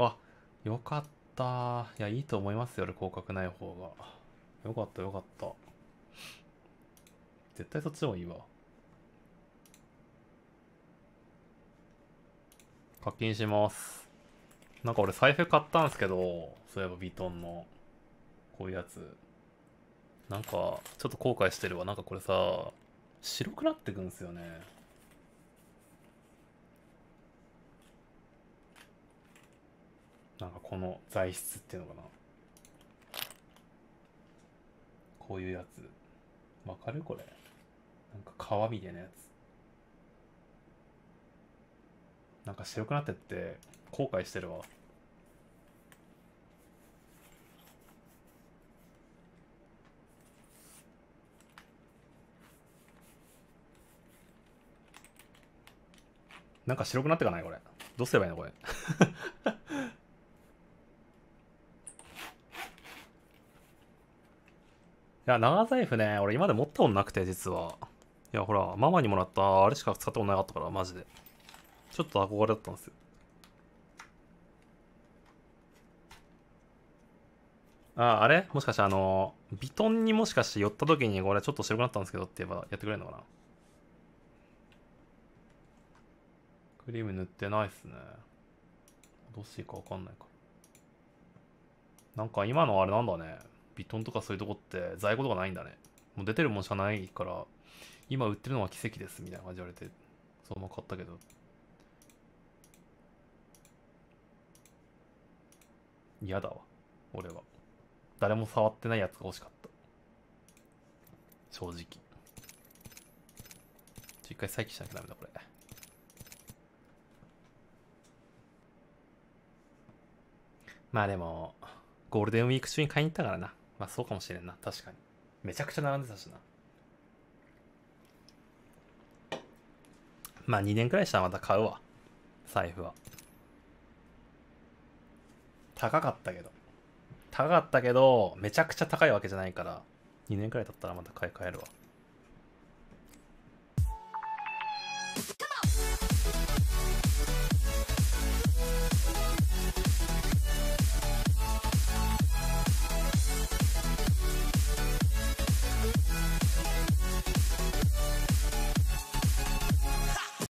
あ、よかった。いや、いいと思いますよ、俺、広角ない方が。よかった、よかった。絶対そっちの方がいいわ。課金します。なんか俺財布買ったんすけど、そういえばヴィトンの、こういうやつ。なんか、ちょっと後悔してるわ。なんかこれさ、白くなってくんすよね。なんかこの材質っていうのかなこういうやつわかるこれなんか皮みたいなやつなんか白くなってって後悔してるわなんか白くなってかないこれどうすればいいのこれ や、長財布ね、俺今で持ったことなくて、実は。いや、ほら、ママにもらったあれしか使ったことなかったから、マジで。ちょっと憧れだったんですよ。あ、あれもしかしてあの、ビトンにもしかして寄った時に、これちょっと白くなったんですけどって言えばやってくれるのかなクリーム塗ってないっすね。どうしていいかわかんないから。なんか今のあれなんだね。ビトンとかそういうとこって在庫とかないんだね。もう出てるもんしかないから、今売ってるのは奇跡ですみたいな感じ言われて、そのまま買ったけど。嫌だわ、俺は。誰も触ってないやつが欲しかった。正直。一回再起しなきゃダメだ、これ。まあでも、ゴールデンウィーク中に買いに行ったからな。まあそうかもしれんな。確かに。めちゃくちゃ並んでたしな。まあ2年くらいしたらまた買うわ。財布は。高かったけど。高かったけど、めちゃくちゃ高いわけじゃないから、2年くらい経ったらまた買い替えるわ。